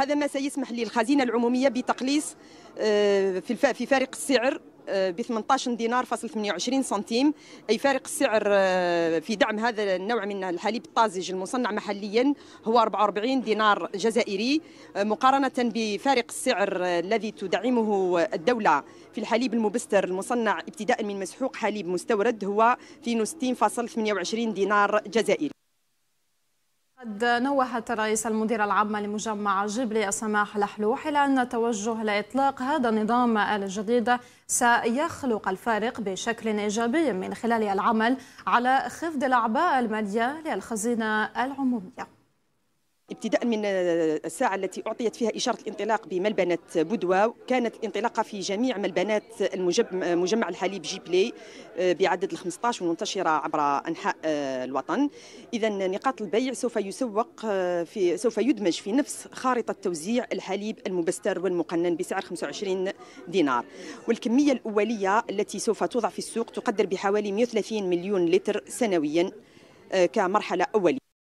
وهذا ما سيسمح للخزينة العمومية بتقليص آه، في فارق السعر آه، ب 18 دينار فاصل 28 سنتيم اي فارق السعر آه، في دعم هذا النوع من الحليب الطازج المصنع محليا هو 44 دينار جزائري مقارنه بفارق السعر الذي تدعمه الدوله في الحليب المبستر المصنع ابتداء من مسحوق حليب مستورد هو 62.28 دينار جزائري قد نوهت الرئيس المدير العام لمجمع جبلي السماح لحلوح إلى أن التوجه لإطلاق هذا النظام الجديد سيخلق الفارق بشكل إيجابي من خلال العمل على خفض الأعباء المالية للخزينة العمومية ابتداء من آه، الساعة التي أعطيت فيها إشارة الانطلاق بملبنة بدوة كانت الانطلاقة في جميع ملبنات مجمع الحليب جيبلي آه، بعدد ال 15 منتشرة عبر أنحاء آه، الوطن إذا نقاط البيع سوف يسوق في سوف يدمج في نفس خارطة توزيع الحليب المبستر والمقنن بسعر 25 دينار والكمية الأولية التي سوف توضع في السوق تقدر بحوالي 130 مليون لتر سنويا كمرحلة أولية